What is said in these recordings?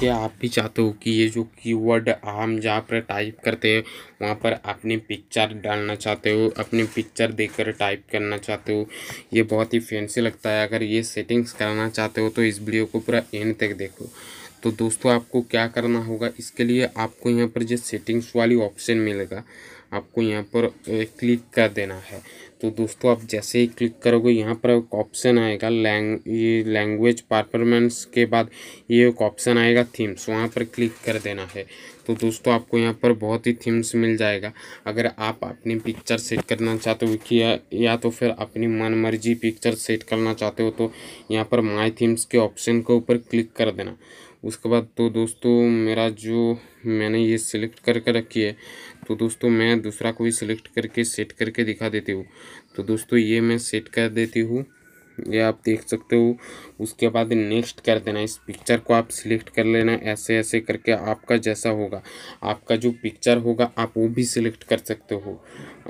क्या आप भी चाहते हो कि ये जो कीवर्ड हम जहाँ पर टाइप करते हैं वहाँ पर अपनी पिक्चर डालना चाहते हो अपनी पिक्चर देखकर टाइप करना चाहते हो ये बहुत ही फैंसी लगता है अगर ये सेटिंग्स कराना चाहते हो तो इस वीडियो को पूरा एंड तक देखो तो दोस्तों आपको क्या करना होगा इसके लिए आपको यहाँ पर जो सेटिंग्स वाली ऑप्शन मिलेगा आपको यहाँ पर क्लिक कर देना है तो दोस्तों आप जैसे ही क्लिक करोगे यहाँ पर एक ऑप्शन आएगा लैंग ये लैंग्वेज परफॉर्मेंस के बाद ये एक ऑप्शन आएगा थीम्स वहाँ पर क्लिक कर देना है तो दोस्तों आपको यहाँ पर बहुत ही थीम्स मिल जाएगा अगर आप अपनी पिक्चर सेट करना चाहते हो कि या, या तो फिर अपनी मन मर्जी पिक्चर सेट करना चाहते हो तो यहाँ पर माई थीम्स के ऑप्शन के ऊपर क्लिक कर देना उसके बाद तो दोस्तों मेरा जो मैंने ये सिलेक्ट करके रखी है तो दोस्तों मैं दूसरा कोई सिलेक्ट करके सेट करके दिखा देती हूँ तो दोस्तों ये मैं सेट कर देती हूँ ये आप देख सकते हो उसके बाद नेक्स्ट कर देना इस पिक्चर को आप सिलेक्ट कर लेना ऐसे ऐसे करके आपका जैसा होगा आपका जो पिक्चर होगा आप वो भी सिलेक्ट कर सकते हो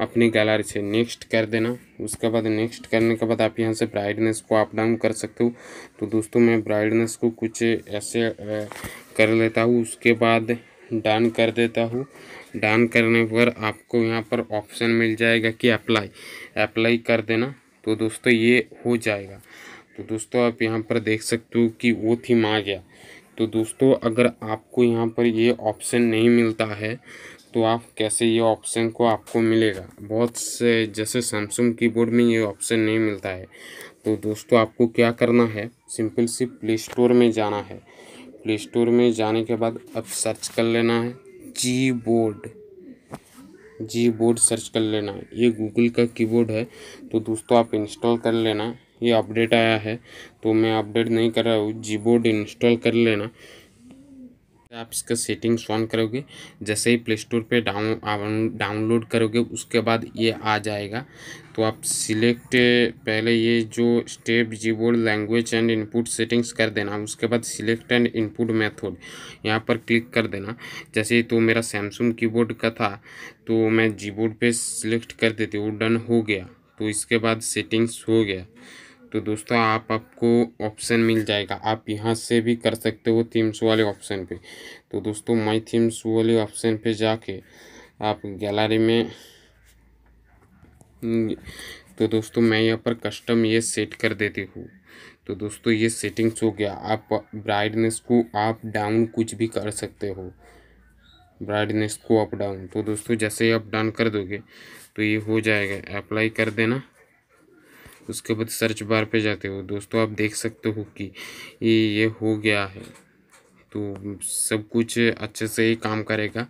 अपनी गैलरी से नेक्स्ट कर देना उसके बाद नेक्स्ट करने के बाद आप यहाँ से ब्राइटनेस को अप डाउन कर सकते हो तो दोस्तों मैं ब्राइटनेस को कुछ ऐसे कर लेता हूँ उसके बाद डन कर देता हूँ डन करने पर आपको यहाँ पर ऑप्शन मिल जाएगा कि अप्लाई अप्लाई कर देना तो दोस्तों ये हो जाएगा तो दोस्तों आप यहाँ पर देख सकते हो कि वो थीम आ गया तो दोस्तों अगर आपको यहाँ पर ये ऑप्शन नहीं मिलता है तो आप कैसे ये ऑप्शन को आपको मिलेगा बहुत से जैसे सैमसंग कीबोर्ड में ये ऑप्शन नहीं मिलता है तो दोस्तों आपको क्या करना है सिंपल सी प्ले स्टोर में जाना है प्ले स्टोर में जाने के बाद अब सर्च कर लेना है Gboard Gboard search कर लेना ये गूगल का कीबोर्ड है तो दोस्तों आप इंस्टॉल कर लेना ये अपडेट आया है तो मैं अपडेट नहीं कर रहा हूँ जी बोर्ड इंस्टॉल कर लेना आप इसका सेटिंग्स ऑन करोगे जैसे ही प्ले स्टोर पर डाउन डाउनलोड करोगे उसके बाद ये आ जाएगा तो आप सिलेक्ट पहले ये जो step board language and input settings कर देना उसके बाद सिलेक्ट एंड इनपुट मेथड यहाँ पर क्लिक कर देना जैसे तो मेरा सैमसंग कीबोर्ड का था तो मैं बोर्ड पे सिलेक्ट कर देती हूँ डन हो गया तो इसके बाद सेटिंग्स हो गया तो दोस्तों आप आपको ऑप्शन मिल जाएगा आप यहाँ से भी कर सकते हो थीम्स वाले ऑप्शन पे तो दोस्तों माई थीम्स वाले ऑप्शन पे जाके आप गैलरी में तो दोस्तों मैं यहाँ पर कस्टम ये सेट कर देती हूँ तो दोस्तों ये सेटिंग्स हो गया आप ब्राइटनेस को आप डाउन कुछ भी कर सकते हो ब्राइटनेस को अप डाउन तो दोस्तों जैसे ही आप डाउन कर दोगे तो ये हो जाएगा अप्लाई कर देना उसके बाद सर्च बार पे जाते हो दोस्तों आप देख सकते हो कि ये ये हो गया है तो सब कुछ अच्छे से ही काम करेगा